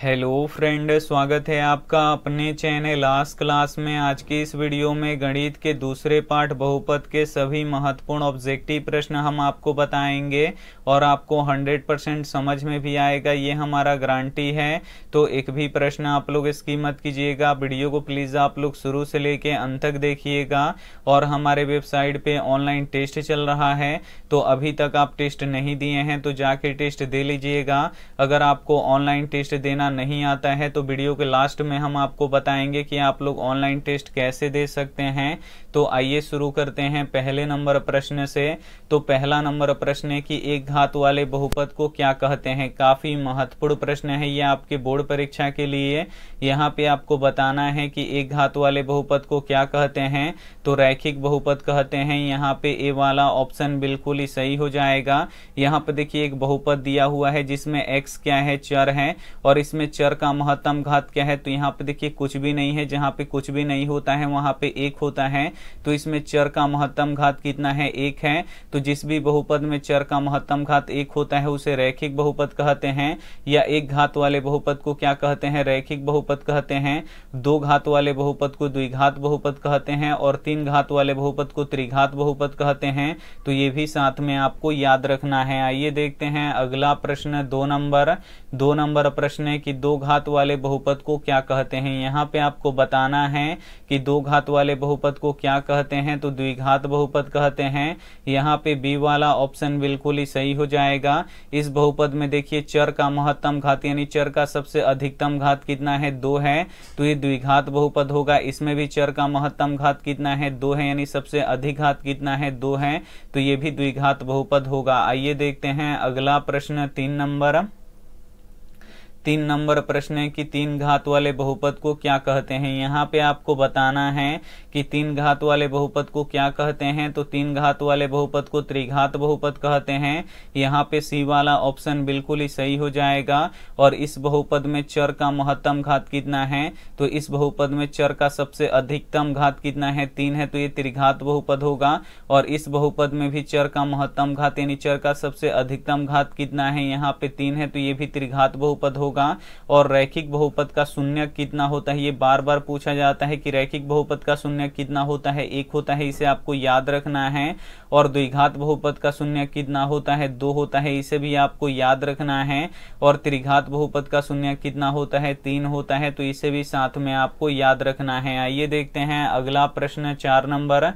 hello friend स्वागत है आपका अपने चैनल लास्ट क्लास में आज की इस वीडियो में गणित के दूसरे पाठ बहुपद के सभी महत्वपूर्ण ऑब्जेक्टिव प्रश्न हम आपको बताएंगे और आपको 100 परसेंट समझ में भी आएगा ये हमारा गारंटी है तो एक भी प्रश्न आप लोग इसकी मत कीजिएगा वीडियो को प्लीज़ आप लोग शुरू से लेके अंत तक देखिएगा और हमारे वेबसाइट पर ऑनलाइन टेस्ट चल रहा है तो अभी तक आप टेस्ट नहीं दिए हैं तो जाके टेस्ट दे लीजिएगा अगर आपको ऑनलाइन टेस्ट देना लिखना नहीं आता है तो वीडियो के लास्ट में हम आपको बताएंगे कि आप लोग ऑनलाइन टेस्ट कैसे दे सकते हैं तो आइए शुरू करते हैं पहले नंबर प्रश्न से तो पहला नंबर प्रश्न है कि एक घात वाले बहुपद को क्या कहते हैं काफी महत्वपूर्ण प्रश्न है ये आपके बोर्ड परीक्षा के लिए यहाँ पे आपको बताना है कि एक घात वाले बहुपद को क्या कहते हैं तो रैखिक बहुपद कहते हैं यहाँ पे ए वाला ऑप्शन बिल्कुल ही सही हो जाएगा यहाँ पे देखिए एक बहुपद दिया हुआ है जिसमें एक्स क्या है चर है और इसमें चर का महत्तम घात क्या है तो यहाँ पे देखिए कुछ भी नहीं है जहाँ पे कुछ भी नहीं होता है वहां पे एक होता है तो इसमें चर का महत्तम घात कितना है एक है तो जिस भी बहुपद में चर का महत्तम घात एक होता है उसे रैखिक बहुपद कहते हैं या एक घात वाले बहुपद को क्या कहते हैं रैखिक बहुपद कहते हैं दो घात वाले बहुपद को द्विघात बहुपद कहते हैं और तीन घात वाले बहुपद को त्रिघात बहुपद कहते हैं तो ये भी साथ में आपको याद रखना है आइए देखते हैं अगला प्रश्न दो नंबर दो नंबर प्रश्न है कि दो घात वाले बहुपद को क्या कहते हैं यहाँ पे आपको बताना है कि दो घात वाले बहुपद को क्या क्या कहते हैं तो द्विघात बहुपद कहते हैं यहाँ पे बी वाला ऑप्शन बिल्कुल ही सही हो जाएगा इस बहुपद में देखिए चर का महत्तम घात यानी चर का सबसे अधिकतम घात कितना है दो है तो ये द्विघात बहुपद होगा इसमें भी चर का महत्तम घात कितना है दो है यानी सबसे अधिक घात कितना है दो है तो ये भी द्विघात बहुपद होगा आइए देखते हैं अगला प्रश्न तीन नंबर तीन नंबर प्रश्न है कि तीन घात वाले बहुपद को क्या कहते हैं यहाँ पे आपको बताना है कि तीन घात वाले बहुपद को क्या कहते हैं तो तीन घात वाले बहुपद को त्रिघात बहुपद कहते हैं यहाँ पे सी वाला ऑप्शन बिल्कुल ही सही हो जाएगा और इस बहुपद में चर का महत्तम घात कितना है तो इस बहुपद में चर का सबसे अधिकतम घात कितना है तीन है तो ये त्रिघात बहुपद होगा और इस बहुपद में भी चर का महत्तम घात यानी चर का सबसे अधिकतम घात कितना है यहाँ पे तीन है तो ये भी त्रिघात बहुपद होगा होगा और रैखिक बहुपद का शून्य कितना होता है ये बार बार पूछा जाता है कि रैखिक बहुपद का शून्य कितना होता है एक होता है इसे आपको याद रखना है और द्विघात बहुपद का शून्य कितना होता है दो होता है इसे भी आपको याद रखना है और त्रिघात बहुपद का शून्य कितना होता है तीन होता है तो इसे भी साथ में आपको याद रखना है आइए देखते हैं अगला प्रश्न चार नंबर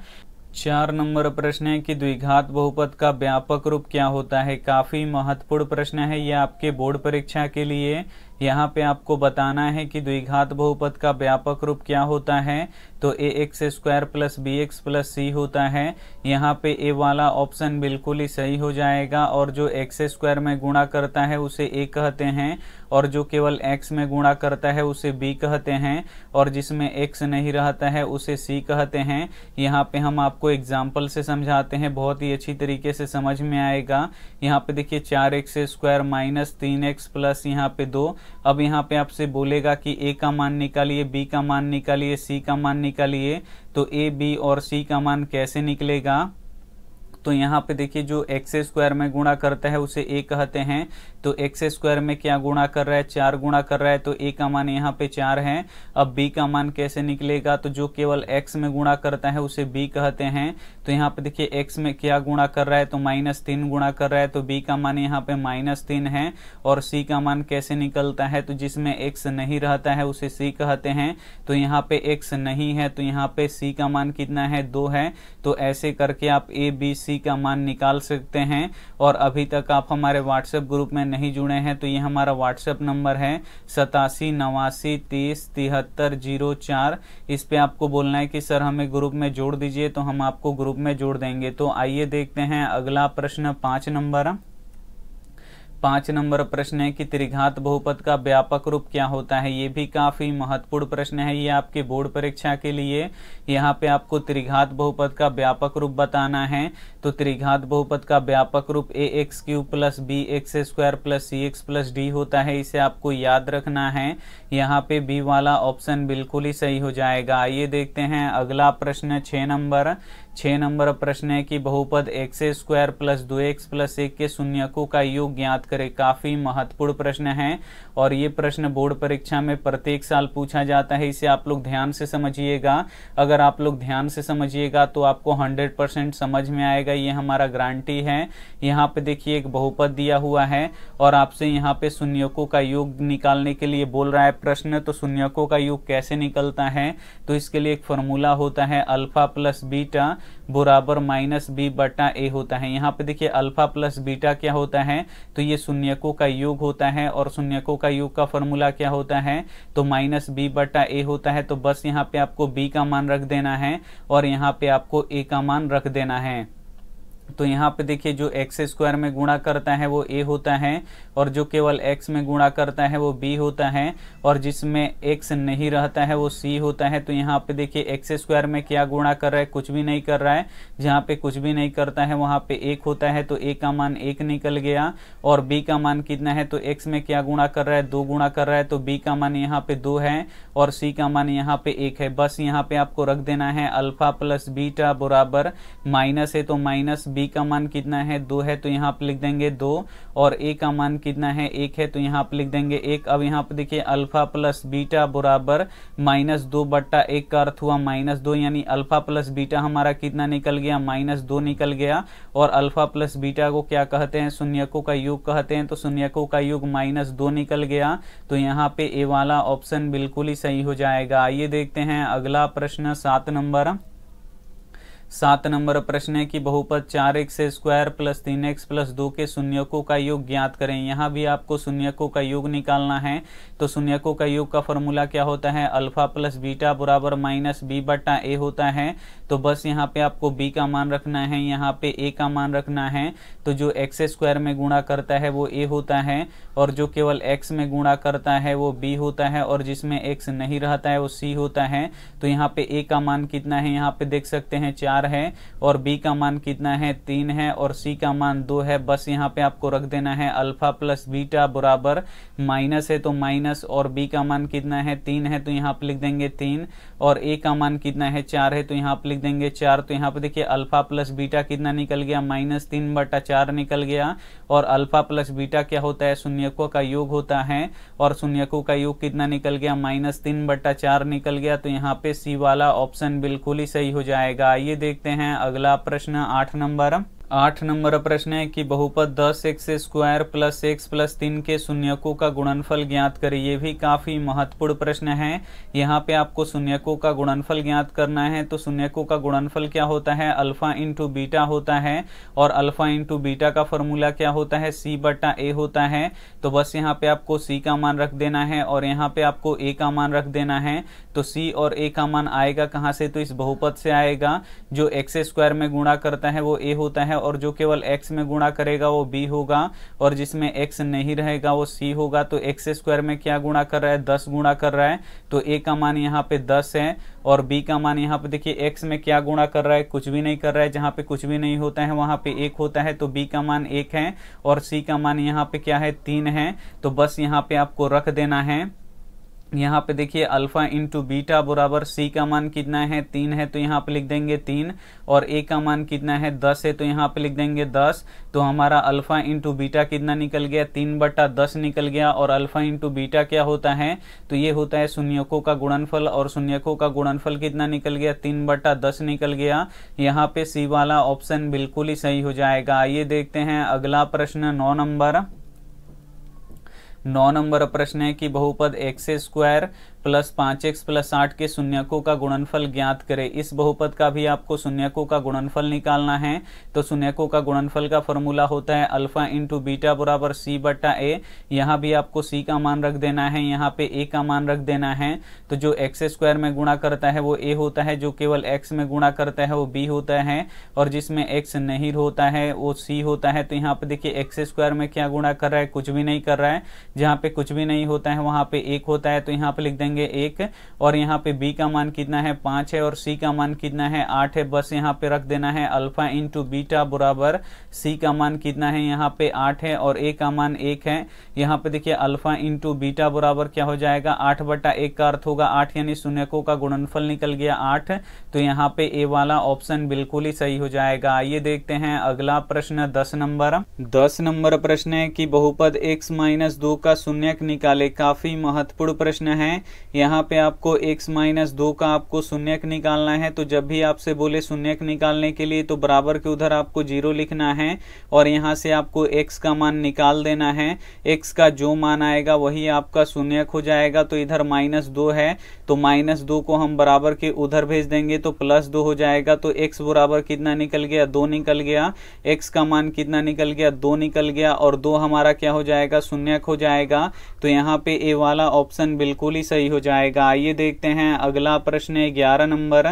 चार नंबर प्रश्न है कि द्विघात बहुपद का व्यापक रूप क्या होता है काफी महत्वपूर्ण प्रश्न है यह आपके बोर्ड परीक्षा के लिए यहाँ पे आपको बताना है कि द्विघात बहुपद का व्यापक रूप क्या होता है तो A x square plus B x plus C होता है यहाँ पे ए वाला ऑप्शन बिल्कुल ही सही हो जाएगा और जो एक्स स्क्वायर में गुणा करता है उसे ए कहते हैं और जो केवल x में गुणा करता है उसे b कहते हैं और जिसमें x नहीं रहता है उसे c कहते हैं यहाँ पे हम आपको एग्जाम्पल से समझाते हैं बहुत ही अच्छी तरीके से समझ में आएगा यहाँ पे देखिए चार एक्स स्क्वायर माइनस तीन एक्स प्लस यहाँ पे दो अब यहाँ पे आपसे बोलेगा कि ए का मान निकालिए बी का मान निकालिए सी का मान निकालिए तो ए बी और सी का मान कैसे निकलेगा तो यहाँ पे देखिए जो एक्स स्क्वायर में गुणा करता है उसे ए कहते हैं तो एक्स स्क्वायर में क्या गुणा कर रहा है चार गुणा कर रहा है तो ए का मान यहाँ पे चार है अब बी का मान कैसे निकलेगा तो जो केवल एक्स में गुणा करता है उसे बी कहते हैं तो यहाँ पे देखिए एक्स में क्या गुणा कर रहा है तो माइनस तीन गुणा कर रहा है तो बी का मान यहाँ पे माइनस तीन है और सी का मान कैसे निकलता है तो जिसमें एक्स नहीं रहता है उसे सी कहते हैं तो यहाँ पे एक्स नहीं है तो यहाँ पे सी का मान कितना है दो है तो ऐसे करके आप ए बी सी का मान निकाल सकते हैं और अभी तक आप हमारे व्हाट्सएप ग्रुप में नहीं जुड़े हैं तो ये हमारा व्हाट्सएप नंबर है सतासी नवासी तीस तिहत्तर जीरो चार इस पर आपको बोलना है कि सर हमें ग्रुप में जोड़ दीजिए तो हम आपको ग्रुप में जोड़ देंगे तो आइए देखते हैं अगला प्रश्न पाँच नंबर पांच नंबर प्रश्न है कि त्रिघात बहुपद का व्यापक रूप क्या होता है ये भी काफी महत्वपूर्ण प्रश्न है ये आपके बोर्ड परीक्षा के लिए यहाँ पे आपको त्रिघात बहुपद का व्यापक रूप बताना है तो त्रिघात बहुपद का व्यापक रूप A x cube plus B x square plus C x plus D होता है इसे आपको याद रखना है यहाँ पे बी वाला ऑप्शन बिल्कुल ही सही हो जाएगा आइए देखते हैं अगला प्रश्न छह नंबर छः नंबर प्रश्न है कि बहुपद एक्स स्क्वायर प्लस दो एक्स प्लस एक के शून्यकों का योग ज्ञात करें काफ़ी महत्वपूर्ण प्रश्न है और ये प्रश्न बोर्ड परीक्षा में प्रत्येक साल पूछा जाता है इसे आप लोग ध्यान से समझिएगा अगर आप लोग ध्यान से समझिएगा तो आपको हंड्रेड परसेंट समझ में आएगा ये हमारा गारंटी है यहाँ पे देखिए एक बहुपद दिया हुआ है और आपसे यहाँ पे शून्यकों का योग निकालने के लिए बोल रहा है प्रश्न तो शून्यकों का योग कैसे निकलता है तो इसके लिए एक फॉर्मूला होता है अल्फा प्लस बीटा बराबर माइनस बी बटा ए होता है यहाँ पे देखिए अल्फा प्लस बीटा क्या होता है तो ये शून्यकों का योग होता है और शून्यकों का योग का फॉर्मूला क्या होता है तो माइनस बी बटा ए होता है तो बस यहाँ पे आपको बी का मान रख देना है और यहाँ पे आपको ए का मान रख देना है तो यहाँ पे देखिए जो एक्स स्क्वायर में गुणा करता है वो ए होता है और जो केवल एक्स में गुणा करता है वो बी होता है और जिसमें एक्स नहीं रहता है वो सी होता है तो यहाँ पे देखिए एक्स स्क्वायर में क्या गुणा कर रहा है कुछ भी नहीं कर रहा है जहाँ पे कुछ भी नहीं करता है वहाँ पे एक होता है तो ए का मान एक निकल गया और बी का मान कितना है तो एक्स में क्या गुणा कर रहा है दो गुणा कर रहा है तो बी का मान यहाँ पे दो है और सी का मान यहाँ पे एक है बस यहाँ पे आपको रख देना है अल्फा प्लस बीटा बराबर माइनस है तो माइनस बी बी का मान कितना है दो है तो यहाँ पर लिख देंगे दो और ए का मान कितना है एक है तो यहाँ पर लिख देंगे एक अब यहाँ पर देखिए अल्फा प्लस बीटा बराबर माइनस दो बट्टा एक का अर्थ हुआ माइनस दो यानी अल्फा प्लस बीटा हमारा कितना निकल गया माइनस दो निकल गया और अल्फा प्लस बीटा को क्या कहते हैं शून्यकों का युग कहते हैं तो शून्यकों का युग माइनस दो निकल गया तो यहाँ पे ए वाला ऑप्शन बिल्कुल ही सही हो जाएगा आइए देखते हैं अगला प्रश्न सात नंबर सात नंबर प्रश्न है कि बहुपद चार एक्स स्क्वायर प्लस तीन एक्स प्लस दो के शून्यकों का योग ज्ञात करें यहाँ भी आपको शून्यकों का योग निकालना है तो शून्यकों का योग का फॉर्मूला क्या होता है अल्फा प्लस बीटा बराबर माइनस बी बट्टा ए होता है तो बस यहाँ पे आपको बी का मान रखना है यहाँ पे ए का मान रखना है तो जो एक्स स्क्वायर में गुणा करता है वो ए होता है और जो केवल x में गुणा करता है वो b होता है और जिसमें x नहीं रहता है वो c होता है तो यहाँ पे a का मान कितना है यहाँ पे देख सकते हैं चार है और b का मान कितना है तीन है और c का मान दो है बस यहाँ पे आपको रख देना है अल्फा प्लस बीटा बराबर माइनस है तो माइनस और b का मान कितना है तीन है तो यहाँ पे लिख देंगे तीन और a का मान कितना है चार है तो यहाँ पे लिख देंगे चार तो यहाँ पे देखिए अल्फा प्लस बीटा कितना निकल गया माइनस तीन बटा चार निकल गया और अल्फा प्लस बीटा क्या होता है शून्य शून्यकों का योग होता है और शून्यकों का योग कितना निकल गया माइनस तीन बट्टा चार निकल गया तो यहाँ पे सी वाला ऑप्शन बिल्कुल ही सही हो जाएगा आइए देखते हैं अगला प्रश्न आठ नंबर आठ नंबर प्रश्न है कि बहुपद दस x square plus x plus तीन के शून्यकों का गुणनफल ज्ञात करें ये भी काफ़ी महत्वपूर्ण प्रश्न है यहाँ पे आपको शून्यकों का गुणनफल ज्ञात करना है तो शून्यकों का गुणनफल क्या होता है अल्फा इंटू बीटा होता है और अल्फा इंटू बीटा का फॉर्मूला क्या होता है सी बटा ए होता है तो बस यहाँ पे आपको सी का मान रख देना है और यहाँ पे आपको ए का मान रख देना है तो सी और ए का मान आएगा कहाँ से तो इस बहुपद से आएगा जो एक्स स्क्वायर में गुणा करता है वो ए होता है और जो केवल x में गुणा करेगा वो b होगा और जिसमें x नहीं रहेगा वो c होगा तो एक्स स्क्वायर में क्या गुणा कर रहा है दस गुणा कर रहा है तो a का मान यहाँ पे दस है और b का मान यहाँ पे देखिए x में क्या गुणा कर रहा है कुछ भी नहीं कर रहा है जहाँ पे कुछ भी नहीं होता है वहाँ पे एक होता है तो b का मान एक है और सी का मान यहाँ पे क्या है तीन है तो बस यहाँ पे आपको रख देना है यहाँ पे देखिए अल्फा इंटू बीटा बराबर सी का मान कितना है तीन है तो यहाँ पे लिख देंगे तीन और ए का मान कितना है दस है तो यहाँ पे लिख देंगे दस तो हमारा अल्फा इंटू बीटा कितना निकल गया तीन बट्टा दस निकल गया और अल्फा इंटू बीटा क्या होता है तो ये होता है शून्यकों का गुणनफल और शून्यकों का गुणनफल कितना निकल गया तीन बट्टा दस निकल गया यहाँ पे सी वाला ऑप्शन बिल्कुल ही सही हो जाएगा आइए देखते हैं अगला प्रश्न नौ नंबर नौ नंबर प्रश्न है कि बहुपद एक्स स्क्वायर प्लस पाँच एक्स प्लस आठ के शून्यकों का गुणनफल ज्ञात करें इस बहुपद का भी आपको शून्यकों का गुणनफल निकालना है तो शून्यकों का गुणनफल का फॉर्मूला होता है अल्फा इंटू बीटा बराबर सी बट्टा ए यहाँ भी आपको सी का मान रख देना है यहाँ पे ए का मान रख देना है तो जो एक्स स्क्वायर में गुणा करता है वो ए होता है जो केवल एक्स में गुणा करता है वो बी होता है और जिसमें एक्स नहीं होता है वो सी होता है तो यहाँ पे देखिए एक्स स्क्वायर में क्या गुणा कर रहा है कुछ भी नहीं कर रहा है जहाँ पे कुछ भी नहीं होता है वहाँ पे एक होता है तो यहाँ पे लिख देंगे करेंगे एक और यहाँ पे बी का मान कितना है पांच है और सी का मान कितना है आठ है बस यहाँ पे रख देना है अल्फा इंटू बीटा बराबर सी का मान कितना है यहाँ पे आठ है और ए का मान एक है यहाँ पे देखिए अल्फा इंटू बीटा बराबर क्या हो जाएगा आठ बटा एक का अर्थ होगा आठ यानी शून्यकों का गुणनफल निकल गया आठ तो यहाँ पे ए वाला ऑप्शन बिल्कुल ही सही हो जाएगा आइए देखते हैं अगला प्रश्न दस नंबर दस नंबर प्रश्न है कि बहुपद एक्स माइनस दो का शून्य निकाले काफी महत्वपूर्ण प्रश्न है यहाँ पे आपको x माइनस दो का आपको शून्यक निकालना है तो जब भी आपसे बोले शून्यक निकालने के लिए तो बराबर के उधर आपको जीरो लिखना है और यहाँ से आपको x का मान निकाल देना है x का जो मान आएगा वही आपका शून्यक हो जाएगा तो इधर माइनस दो है तो माइनस दो को हम बराबर के उधर भेज देंगे तो प्लस दो हो जाएगा तो x बराबर कितना निकल गया दो निकल गया x का मान कितना निकल गया दो निकल गया और दो हमारा क्या हो जाएगा शून्यक हो जाएगा तो यहाँ पे ए वाला ऑप्शन बिल्कुल ही सही हो हो जाएगा आइए देखते हैं अगला प्रश्न है ग्यारह नंबर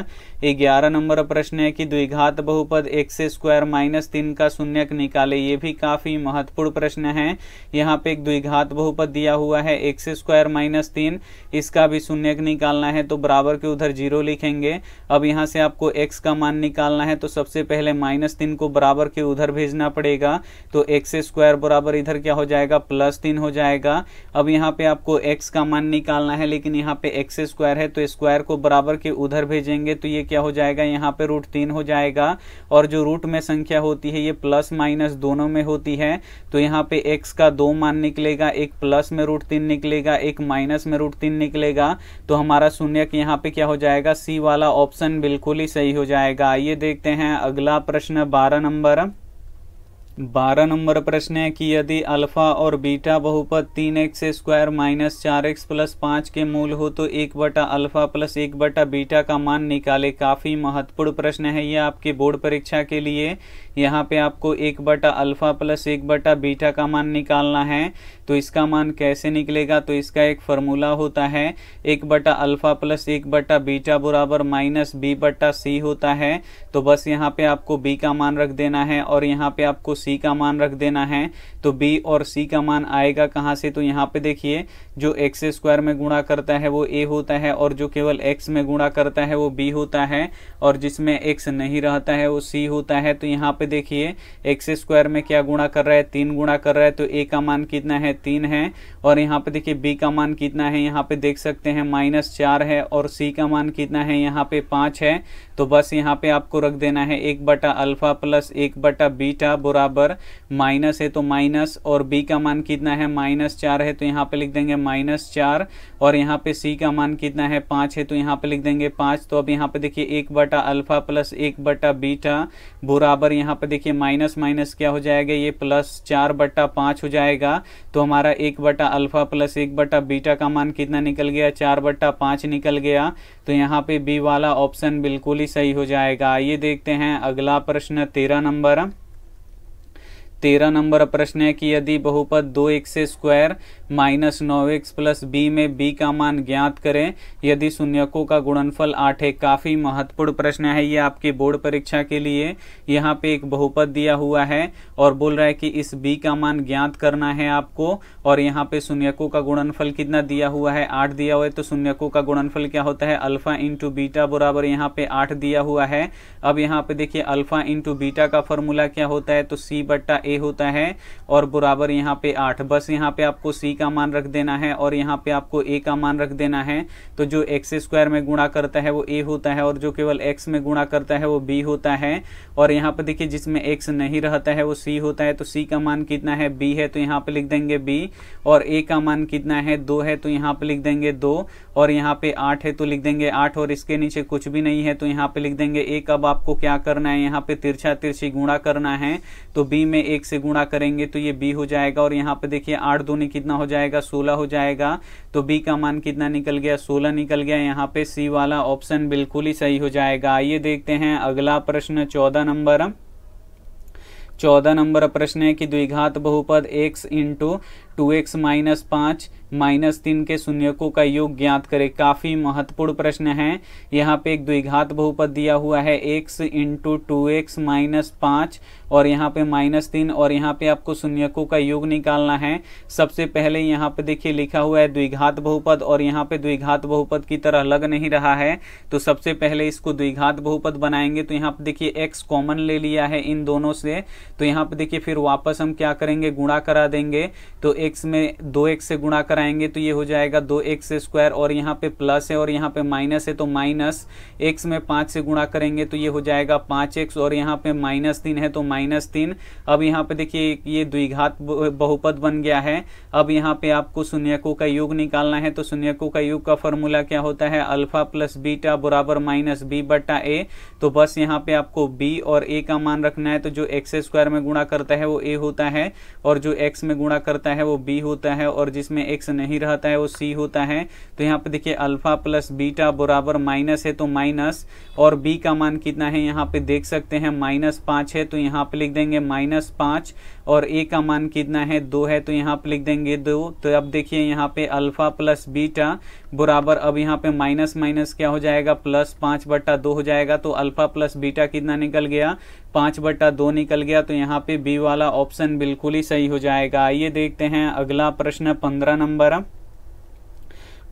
ग्यारह नंबर प्रश्न है कि द्विघात बहुपद एक्स स्क्वायर माइनस तीन का शून्यक निकाले ये भी काफी महत्वपूर्ण प्रश्न है यहाँ पे एक द्विघात बहुपद दिया हुआ है एक्स स्क्वायर माइनस तीन इसका भी शून्यक निकालना है तो बराबर के उधर जीरो लिखेंगे अब यहाँ से आपको एक्स का मान निकालना है तो सबसे पहले माइनस तीन को बराबर के उधर भेजना पड़ेगा तो एक्स स्क्वायर बराबर इधर क्या हो जाएगा प्लस तीन हो जाएगा अब यहाँ पे आपको एक्स का मान निकालना है लेकिन यहाँ पे एक्स स्क्वायर है तो स्क्वायर को बराबर के उधर भेजेंगे तो ये क्या हो जाएगा यहाँ पे रूट तीन हो जाएगा और जो रूट में संख्या होती है ये प्लस माइनस दोनों में होती है तो यहाँ पे एक्स का दो मान निकलेगा एक प्लस में रूट तीन निकलेगा एक माइनस में रूट तीन निकलेगा तो हमारा शून्य यहाँ पे क्या हो जाएगा सी वाला ऑप्शन बिल्कुल ही सही हो जाएगा आइए देखते हैं अगला प्रश्न बारह नंबर बारह नंबर प्रश्न है कि यदि अल्फा और बीटा बहुपद तीन एक्स स्क्वायर माइनस चार एक्स प्लस पाँच के मूल हो तो एक बटा अल्फा प्लस एक बटा बीटा का मान निकाले काफ़ी महत्वपूर्ण प्रश्न है यह आपके बोर्ड परीक्षा के लिए यहाँ पे आपको एक बटा अल्फा प्लस एक बटा बीटा का मान निकालना है तो इसका मान कैसे निकलेगा तो इसका एक फॉर्मूला होता है एक बटा अल्फा प्लस एक बटा बीटा बराबर माइनस बी बटा सी होता है तो बस यहाँ पे आपको बी का मान रख देना है और यहाँ पे आपको सी का मान रख देना है तो बी और सी का मान आएगा कहाँ से तो यहाँ पे देखिए जो एक्स स्क्वायर में गुणा करता है वो ए होता है और जो केवल एक्स में गुणा करता है वो बी होता है और जिसमें एक्स नहीं रहता है वो सी होता है तो यहाँ पे देखिए एक्स स्क्वायर में क्या गुणा कर रहा है तीन गुणा कर रहा है तो ए का मान कितना है तीन है और यहाँ पे देखिए बी का मान कितना है यहाँ पे देख सकते हैं माइनस चार है और सी का मान कितना है यहाँ पे पाँच है तो बस यहाँ पे आपको रख देना है एक बटा अल्फा प्लस एक बटा बीटा बराबर बराबर माइनस है तो माइनस और बी का मान कितना है माइनस चार है तो यहाँ पे लिख देंगे माइनस चार और यहाँ पे सी का मान कितना है पाँच है तो यहाँ पे लिख देंगे पाँच तो अब यहाँ पे देखिए एक बटा अल्फा प्लस एक बटा बीटा बराबर यहाँ पे देखिए माइनस माइनस क्या हो जाएगा ये प्लस चार बटा पाँच हो जाएगा तो हमारा एक बटा अल्फा प्लस एक बटा बीटा का मान कितना निकल गया चार बट्टा पाँच निकल गया तो यहाँ पे बी वाला ऑप्शन बिल्कुल ही सही हो जाएगा आइए देखते हैं अगला प्रश्न तेरह नंबर तेरह नंबर प्रश्न है कि यदि बहुपद दो एक से स्क्वायर माइनस नौ एक्स प्लस बी में बी का मान ज्ञात करें यदि शून्यकों का गुणनफल आठ है काफ़ी महत्वपूर्ण प्रश्न है ये आपके बोर्ड परीक्षा के लिए यहाँ पे एक बहुपद दिया हुआ है और बोल रहा है कि इस बी का मान ज्ञात करना है आपको और यहाँ पे शून्यकों का गुणनफल कितना दिया हुआ है आठ दिया हुआ है तो शून्यकों का गुणनफल क्या होता है अल्फा इंटू बीटा बराबर यहाँ पे आठ दिया हुआ है अब यहाँ पे देखिए अल्फा इंटू बीटा का फॉर्मूला क्या होता है तो सी बट्टा ए होता है और बराबर यहाँ पे आठ बस यहाँ पे आपको सी का मान रख देना है और यहाँ पे आपको ए का मान रख देना है तो जो एक्स स्क्वायर में गुणा करता है वो ए होता है और जो केवल एक्स में गुणा करता है वो बी होता है और यहाँ पर देखिए जिसमें एक्स नहीं रहता है वो सी होता है तो सी का मान कितना है बी है तो यहाँ पे लिख देंगे बी और ए का मान कितना है दो है तो यहाँ पर लिख देंगे दो और यहाँ पे आठ है तो लिख देंगे आठ और इसके नीचे कुछ भी नहीं है तो यहाँ पे लिख देंगे एक अब आपको क्या करना है यहाँ पे तिरछा तिरछी गुणा करना है तो बी में एक से गुणा करेंगे तो ये बी हो जाएगा और यहाँ पे देखिए आठ दो कितना हो हो जाएगा सोलह हो जाएगा तो बी का मान कितना निकल गया सोलह निकल गया यहाँ पे सी वाला ऑप्शन बिल्कुल ही सही हो जाएगा आइए देखते हैं अगला प्रश्न चौदह नंबर चौदह नंबर प्रश्न है कि द्विघात बहुपद x into two x minus पाँच माइनस तीन के शून्यकों का योग ज्ञात करें काफ़ी महत्वपूर्ण प्रश्न है यहाँ पे एक द्विघात बहुपद दिया हुआ है x into two x minus पाँच और यहाँ पे माइनस तीन और यहाँ पे आपको शून्यकों का योग निकालना है सबसे पहले यहाँ पे देखिए लिखा हुआ है द्विघात बहुपद और यहाँ पे द्विघात बहुपद की तरह लग नहीं रहा है तो सबसे पहले इसको द्विघात बहुपद बनाएंगे तो यहाँ पे देखिए एक्स कॉमन ले लिया है इन दोनों से तो यहाँ पे देखिए फिर वापस हम क्या करेंगे गुणा करा देंगे तो एक्स में दो एक्स से गुणा कराएंगे तो ये हो जाएगा दो एक्स स्क्वायर और यहाँ पे प्लस है और यहाँ पे माइनस है तो माइनस एक्स में पाँच से गुणा करेंगे तो ये हो जाएगा पाँच एक्स और यहाँ पे माइनस तीन है तो माइनस तीन अब यहाँ पे देखिए ये द्विघात बहुपद बन गया है अब यहाँ पे आपको शून्यकों का युग निकालना है तो शून्यकों का युग का फॉर्मूला क्या होता है अल्फा प्लस बीटा बराबर माइनस बी बट्टा ए तो बस यहाँ पे आपको बी और ए का मान रखना है तो जो एक्स स्क्वायर में गुणा करता है वो ए होता है और जो एक्स में गुणा करता है वो बी होता है और जिसमें एक्स नहीं रहता है वो सी होता है तो यहाँ पे देखिए अल्फा प्लस बीटा बराबर माइनस है तो माइनस और बी का मान कितना है यहाँ पे देख सकते हैं माइनस पाँच है तो यहाँ पे लिख देंगे माइनस पाँच और ए का मान कितना है दो है तो यहाँ पे लिख देंगे दो तो अब देखिए यहाँ पे अल्फा प्लस बीटा बराबर अब यहाँ पे माइनस माइनस क्या हो जाएगा प्लस पाँच बट्टा दो हो जाएगा तो अल्फा प्लस बीटा कितना निकल गया पाँच बट्टा दो निकल गया तो यहाँ पे बी वाला ऑप्शन बिल्कुल ही सही हो जाएगा आइए देखते हैं अगला प्रश्न पंद्रह नंबर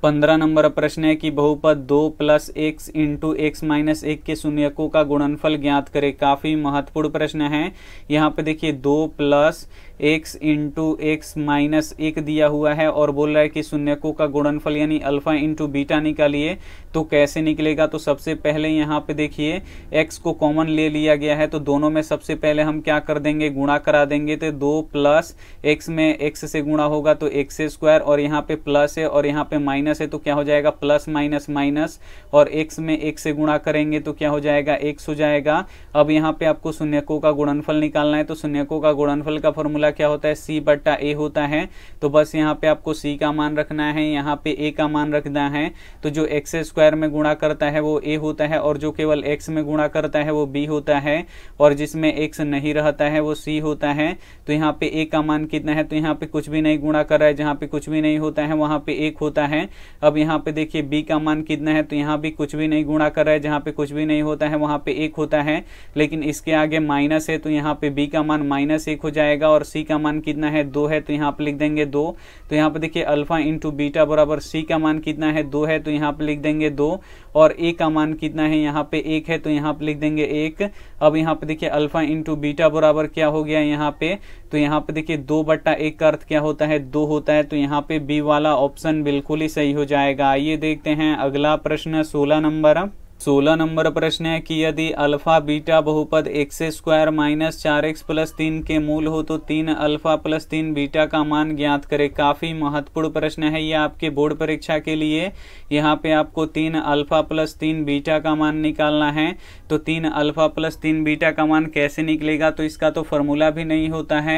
पंद्रह नंबर प्रश्न है कि बहुपद दो plus x into x minus एक के शून्यकों का गुणनफल ज्ञात करें काफ़ी महत्वपूर्ण प्रश्न है यहाँ पे देखिए दो plus x into x minus एक दिया हुआ है और बोल रहा है कि शून्यकों का गुणनफल यानी अल्फा इंटू बीटा निकालिए तो कैसे निकलेगा तो सबसे पहले यहाँ पे देखिए एक्स को कॉमन ले लिया गया है तो दोनों में सबसे पहले हम क्या कर देंगे गुणा करा देंगे तो दो प्लस एक्स में एक्स से गुणा होगा तो एक्स स्क्वायर और यहाँ पे प्लस है और यहाँ पे माइनस माइनस है तो क्या हो जाएगा प्लस माइनस माइनस और एक्स में एक से गुणा करेंगे तो क्या हो जाएगा एक्स हो जाएगा अब यहाँ पे आपको शून्यकों का गुणनफल निकालना है तो शून्यकों का गुणनफल का फॉर्मूला क्या होता है सी बट्टा ए होता है तो बस यहाँ पे आपको सी का मान रखना है यहाँ पे ए का मान रखना है तो जो एक्स स्क्वायर में गुणा करता है वो ए होता है और जो केवल एक्स में गुणा करता है वो बी होता है और जिसमें एक्स नहीं रहता है वो सी होता है तो यहाँ पे ए का मान कितना है तो यहाँ पे कुछ भी नहीं गुणा कर रहा है जहाँ पे कुछ भी नहीं होता है वहाँ पे एक होता है अब यहाँ पे देखिए बी का मान कितना है तो यहाँ भी कुछ भी नहीं गुणा कर रहा है जहाँ पे कुछ भी नहीं होता है वहाँ पे एक होता है लेकिन इसके आगे माइनस है तो यहाँ पे बी का मान माइनस एक हो जाएगा और सी का मान कितना है दो है तो यहाँ पे लिख देंगे दो तो यहाँ पे देखिए अल्फा इंटू बीटा बराबर सी का मान कितना है दो है तो यहाँ पे लिख देंगे दो और ए का मान कितना है यहाँ पे एक है तो यहाँ पे लिख देंगे एक अब यहाँ पे देखिए अल्फा इंटू बीटा बराबर क्या हो गया यहाँ पे तो यहाँ पे देखिए दो बट्टा एक का अर्थ क्या होता है दो होता है तो यहाँ पे बी वाला ऑप्शन बिल्कुल ही सही सही हो जाएगा आइए देखते हैं अगला प्रश्न सोलह नंबर अब सोलह नंबर प्रश्न है कि यदि अल्फा बीटा बहुपद एक्स स्क्वायर माइनस चार एक्स प्लस तीन के मूल हो तो तीन अल्फा प्लस तीन बीटा का मान ज्ञात करें काफ़ी महत्वपूर्ण प्रश्न है यह आपके बोर्ड परीक्षा के लिए यहाँ पे आपको तीन अल्फा प्लस तीन बीटा का मान निकालना है तो तीन अल्फा प्लस तीन बीटा का मान कैसे निकलेगा तो इसका तो फॉर्मूला भी नहीं होता है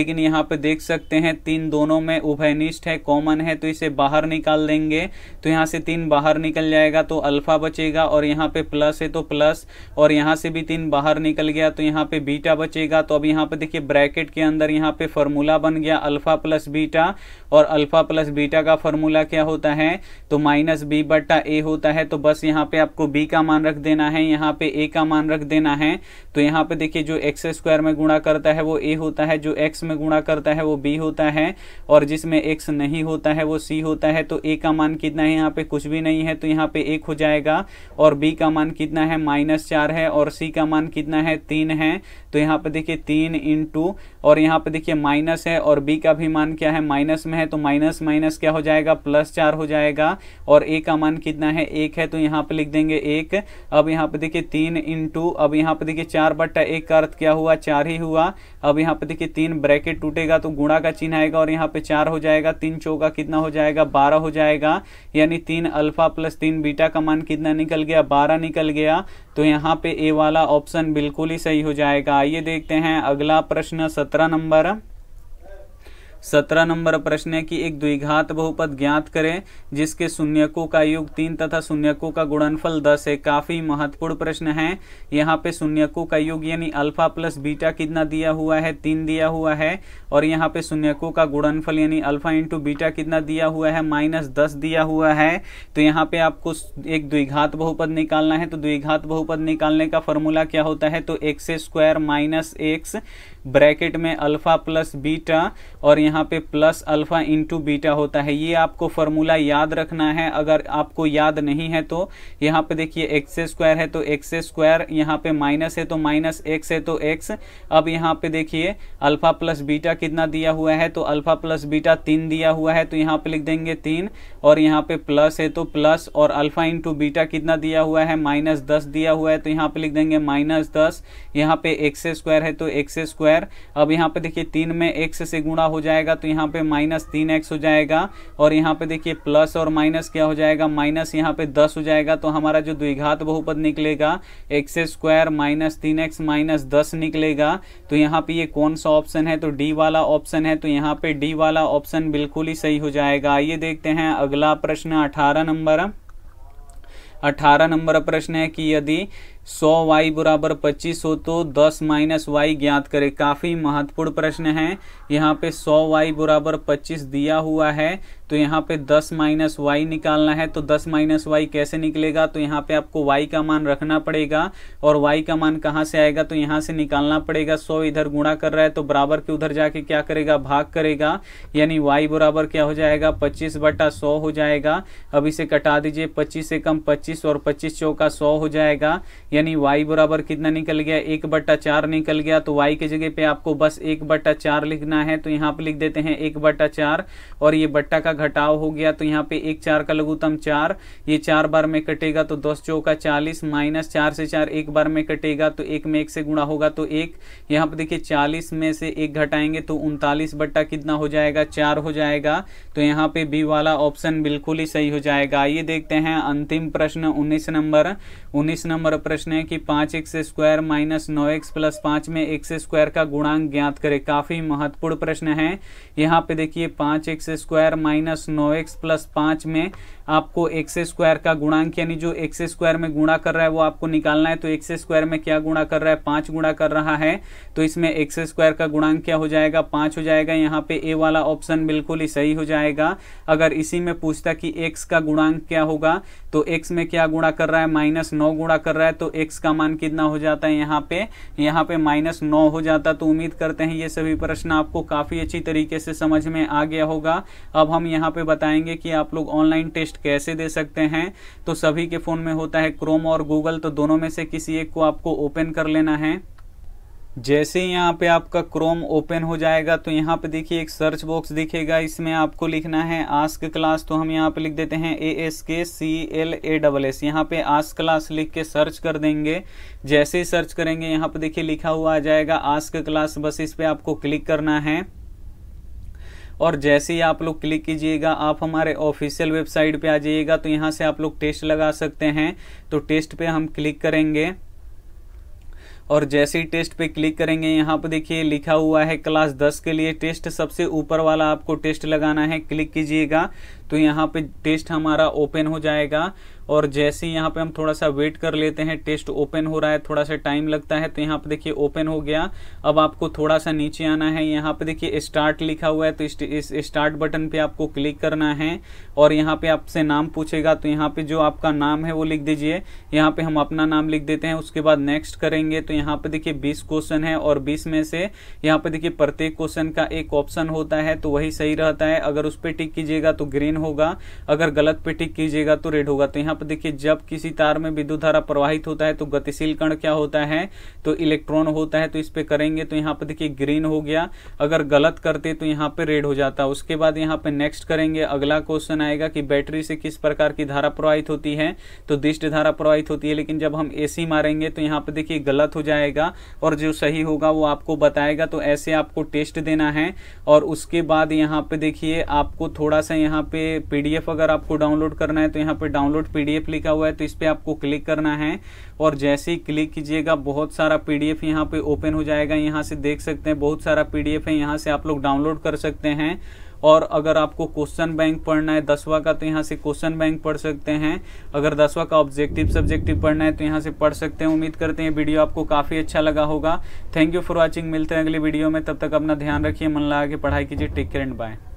लेकिन यहाँ पे देख सकते हैं तीन दोनों में उभयनिष्ठ है कॉमन है तो इसे बाहर निकाल देंगे तो यहाँ से तीन बाहर निकल जाएगा तो अल्फा बचेगा और यहाँ पे प्लस है तो प्लस और यहाँ से भी तीन बाहर निकल गया तो यहाँ पे बीटा बचेगा तो अब यहाँ पे देखिए ब्रैकेट के अंदर यहाँ पे फॉर्मूला बन गया अल्फा प्लस बीटा और अल्फा प्लस बीटा का फॉर्मूला क्या होता है तो माइनस बी बट्टा ए होता है तो बस यहाँ पे आपको बी का मान रख देना है यहाँ पे ए का मान रख देना है तो यहाँ पे देखिए जो एक्स स्क्वायर में गुणा करता है वो ए होता है जो एक्स में गुणा करता है वो बी होता है और जिसमें एक्स नहीं होता है वो सी होता है तो ए का मान कितना है यहाँ पे कुछ भी नहीं है तो यहाँ पे एक हो जाएगा और और बी का मान कितना है माइनस चार है और सी का मान कितना है तीन है तो यहाँ पे देखिए तीन इन टू और यहाँ पे देखिए माइनस है और बी का भी मान क्या है माइनस में है तो माइनस माइनस क्या हो जाएगा प्लस चार हो जाएगा और ए का मान कितना है एक है तो यहाँ पे लिख देंगे एक अब यहाँ पे देखिए तीन इन टू अब यहाँ पे देखिए चार बट्टा एक का अर्थ क्या हुआ चार ही हुआ अब यहाँ पे देखिए तीन ब्रैकेट टूटेगा तो गुणा का चिन्ह आएगा और यहाँ पे चार हो जाएगा तीन चौका कितना हो जाएगा बारह हो जाएगा यानी तीन अल्फा प्लस तीन बीटा का मान कितना निकल गया गया बारह निकल गया तो यहाँ पे ए वाला ऑप्शन बिल्कुल ही सही हो जाएगा आइए देखते हैं अगला प्रश्न सत्रह नंबर सत्रह नंबर प्रश्न है कि एक द्विघात बहुपद ज्ञात करें जिसके शून्यकों का योग तीन तथा शून्यकों का गुणनफल दस है काफी महत्वपूर्ण प्रश्न है यहाँ पे शून्यकों का योग यानी अल्फा प्लस बीटा कितना दिया हुआ है तीन दिया हुआ है और यहाँ पे शून्यकों का गुणनफल यानी अल्फा इंटू बीटा कितना दिया हुआ है माइनस दस दिया हुआ है तो यहाँ पे आपको एक द्विघात बहुपद निकालना है तो द्विघात बहुपद निकालने का फॉर्मूला क्या होता है तो x square minus x bracket में अल्फा प्लस बीटा और यहाँ पे प्लस अल्फा इंटू बीटा होता है ये आपको फॉर्मूला याद रखना है अगर आपको याद नहीं है तो यहाँ पे देखिए एक्स स्क्वायर है तो एक्स स्क्वायर यहाँ पे माइनस है तो माइनस एक्स है तो एक्स अब यहाँ पे देखिए अल्फा प्लस बीटा कितना दिया हुआ है तो अल्फा प्लस बीटा तीन दिया हुआ है तो यहाँ पे लिख देंगे तीन और यहाँ पे प्लस है तो प्लस और अल्फा इंटू बीटा कितना दिया हुआ है माइनस दस दिया हुआ है तो यहाँ पे लिख देंगे माइनस दस यहाँ पे एक्स स्क्वायर है तो एक्स स्क्वायर स्क्वायर अब यहाँ पे देखिए तीन में एक्स से गुणा हो जाएगा तो यहाँ पे माइनस तीन एक्स हो जाएगा और यहाँ पे देखिए प्लस और माइनस क्या हो जाएगा माइनस यहाँ पे दस हो जाएगा तो हमारा जो द्विघात बहुपद निकलेगा एक्स स्क्वायर माइनस तीन एक्स माइनस दस निकलेगा तो यहाँ पे ये कौन सा ऑप्शन है तो डी वाला ऑप्शन है तो यहाँ पे डी वाला ऑप्शन बिल्कुल ही सही हो जाएगा आइए देखते हैं अगला प्रश्न अठारह नंबर अठारह नंबर प्रश्न है कि यदि सौ वाई बराबर पच्चीस हो तो दस माइनस वाई ज्ञात करें काफ़ी महत्वपूर्ण प्रश्न है यहाँ पे सौ वाई बराबर पच्चीस दिया हुआ है तो यहाँ पे दस माइनस वाई निकालना है तो दस माइनस वाई कैसे निकलेगा तो यहाँ पे आपको वाई का मान रखना पड़ेगा और वाई का मान कहाँ से आएगा तो यहाँ से निकालना पड़ेगा सौ इधर गुणा कर रहा है तो बराबर के उधर जाके क्या करेगा भाग करेगा यानी वाई बराबर क्या हो जाएगा पच्चीस बटा सौ हो जाएगा अब इसे कटा दीजिए पच्चीस से कम पच्चीस और पच्चीस चौका सौ हो जाएगा यानी y बराबर कितना निकल गया एक बट्टा चार निकल गया तो y की जगह पे आपको बस एक बट्टा चार लिखना है तो यहाँ पे लिख देते हैं एक बट्टा चार और ये बट्टा का घटाव हो गया तो यहाँ पे एक चार का लघुतम चार ये चार बार में कटेगा तो दस चौका चालीस माइनस चार से चार एक बार में कटेगा तो एक में एक से गुणा होगा तो एक यहाँ पे देखिए चालीस में से एक घटाएंगे तो उनतालीस बट्टा कितना हो जाएगा चार हो जाएगा तो यहाँ पे बी वाला ऑप्शन बिल्कुल ही सही हो जाएगा ये देखते हैं अंतिम प्रश्न उन्नीस नंबर उन्नीस नंबर प्रश्न प्रश्न है कि पाँच एक्स स्क्वायर माइनस नौ एक्स प्लस पाँच में एक्स स्क्वायर का गुणांक ज्ञात करें काफ़ी महत्वपूर्ण प्रश्न है यहाँ पे देखिए पाँच एक्स स्क्वायर माइनस नौ एक्स प्लस पाँच में आपको एक्स स्क्वायर का गुणांक यानी जो एक्स स्क्वायर में गुणा कर रहा है वो आपको निकालना है तो एक्स स्क्वायर में क्या गुणा कर रहा है पाँच गुणा कर रहा है तो इसमें एक्स स्क्वायर का गुणांक क्या हो जाएगा पाँच हो जाएगा यहाँ पे ए वाला ऑप्शन बिल्कुल ही सही हो जाएगा अगर इसी में पूछता कि एक्स का गुणांक क्या होगा तो एक्स में क्या गुणा कर रहा है माइनस नौ गुणा कर रहा है तो एक्स का मान कितना हो जाता है यहाँ पे यहाँ पे माइनस नौ हो जाता तो उम्मीद करते हैं ये सभी प्रश्न आपको काफ़ी अच्छी तरीके से समझ में आ गया होगा अब हम यहाँ पे बताएंगे कि आप लोग ऑनलाइन टेस्ट टेस्ट कैसे दे सकते हैं तो सभी के फ़ोन में होता है क्रोम और गूगल तो दोनों में से किसी एक को आपको ओपन कर लेना है जैसे ही यहाँ पे आपका क्रोम ओपन हो जाएगा तो यहाँ पे देखिए एक सर्च बॉक्स दिखेगा इसमें आपको लिखना है आस्क क्लास तो हम यहाँ पे लिख देते हैं A S K C L A double S यहाँ पे आस्क क्लास लिख के सर्च कर देंगे जैसे ही सर्च करेंगे यहाँ पे देखिए लिखा हुआ आ जाएगा आस्क क्लास बस इस पर आपको क्लिक करना है और जैसे ही आप लोग क्लिक कीजिएगा आप हमारे ऑफिशियल वेबसाइट पे आ जाइएगा तो यहाँ से आप लोग टेस्ट लगा सकते हैं तो टेस्ट पे हम क्लिक करेंगे और जैसे ही टेस्ट पे क्लिक करेंगे यहाँ पर देखिए लिखा हुआ है क्लास 10 के लिए टेस्ट सबसे ऊपर वाला आपको टेस्ट लगाना है क्लिक कीजिएगा तो यहाँ पे टेस्ट हमारा ओपन हो जाएगा और जैसे ही यहाँ पे हम थोड़ा सा वेट कर लेते हैं टेस्ट ओपन हो रहा है थोड़ा सा टाइम लगता है तो यहाँ पे देखिए ओपन हो गया अब आपको थोड़ा सा नीचे आना है यहाँ पे देखिए स्टार्ट लिखा हुआ है तो इस स्टार्ट बटन पे आपको क्लिक करना है और यहाँ पे आपसे नाम पूछेगा तो यहाँ पे जो आपका नाम है वो लिख दीजिए यहाँ पे हम अपना नाम लिख देते हैं उसके बाद नेक्स्ट करेंगे तो यहाँ पे देखिए बीस क्वेश्चन है और बीस में से यहाँ पे देखिए प्रत्येक क्वेश्चन का एक ऑप्शन होता है तो वही सही रहता है अगर उस पर टिक कीजिएगा तो ग्रीन होगा अगर गलत पे टिक कीजिएगा तो रेड होगा तो यहाँ यहाँ पर देखिए जब किसी तार में विद्युत धारा प्रवाहित होता है तो गतिशील कण क्या होता है तो इलेक्ट्रॉन होता है तो इस पर करेंगे तो यहाँ पर देखिए ग्रीन हो गया अगर गलत करते तो यहाँ पर रेड हो जाता उसके बाद यहाँ पर नेक्स्ट करेंगे अगला क्वेश्चन आएगा कि बैटरी से किस प्रकार की धारा प्रवाहित होती है तो दिष्ट धारा प्रवाहित होती है लेकिन जब हम ए मारेंगे तो यहाँ पर देखिए गलत हो जाएगा और जो सही होगा वो आपको बताएगा तो ऐसे आपको टेस्ट देना है और उसके बाद यहाँ पर देखिए आपको थोड़ा सा यहाँ पे पीडीएफ अगर आपको डाउनलोड करना है तो यहाँ पे डाउनलोड पी पीडीएफ लिखा हुआ है तो इस पर आपको क्लिक करना है और जैसे ही क्लिक कीजिएगा बहुत सारा पीडीएफ यहाँ पे ओपन हो जाएगा यहाँ से देख सकते हैं बहुत सारा पीडीएफ है यहाँ से आप लोग डाउनलोड कर सकते हैं और अगर आपको क्वेश्चन बैंक पढ़ना है दसवा का तो यहाँ से क्वेश्चन बैंक पढ़ सकते हैं अगर दसवा का ऑब्जेक्टिव सब्जेक्टिव पढ़ना है तो यहाँ से पढ़ सकते हैं उम्मीद करते हैं वीडियो आपको काफ़ी अच्छा लगा होगा थैंक यू फॉर वॉचिंग मिलते हैं अगले वीडियो में तब तक अपना ध्यान रखिए मन लगा के पढ़ाई कीजिए टेक केयर एंड बाय